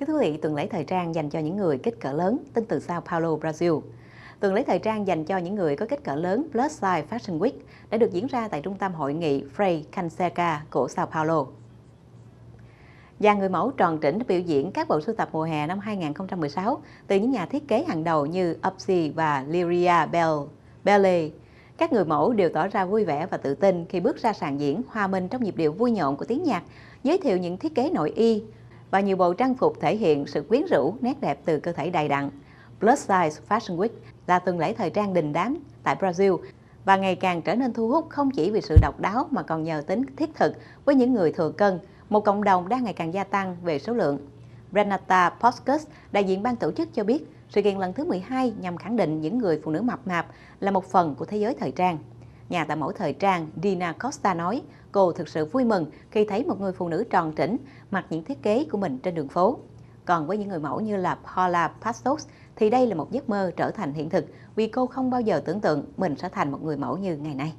Kính thưa quý vị, tuần lễ thời trang dành cho những người kích cỡ lớn, tin từ Sao Paulo, Brazil. Tuần lễ thời trang dành cho những người có kích cỡ lớn Plus Size Fashion Week đã được diễn ra tại trung tâm hội nghị Frei Canseca của Sao Paulo. Và người mẫu tròn trĩnh biểu diễn các bộ sưu tập mùa hè năm 2016 từ những nhà thiết kế hàng đầu như Upsi và Liria Bell, Belle. Các người mẫu đều tỏ ra vui vẻ và tự tin khi bước ra sàn diễn hòa mình trong nhịp điệu vui nhộn của tiếng nhạc, giới thiệu những thiết kế nội y, và nhiều bộ trang phục thể hiện sự quyến rũ, nét đẹp từ cơ thể đầy đặn. Plus Size Fashion Week là tuần lễ thời trang đình đám tại Brazil và ngày càng trở nên thu hút không chỉ vì sự độc đáo mà còn nhờ tính thiết thực với những người thừa cân, một cộng đồng đang ngày càng gia tăng về số lượng. Renata Poskus, đại diện ban tổ chức cho biết, sự kiện lần thứ 12 nhằm khẳng định những người phụ nữ mập mạp là một phần của thế giới thời trang nhà tạo mẫu thời trang Dina Costa nói cô thực sự vui mừng khi thấy một người phụ nữ tròn trĩnh mặc những thiết kế của mình trên đường phố. Còn với những người mẫu như là Paula Pastos thì đây là một giấc mơ trở thành hiện thực vì cô không bao giờ tưởng tượng mình sẽ thành một người mẫu như ngày nay.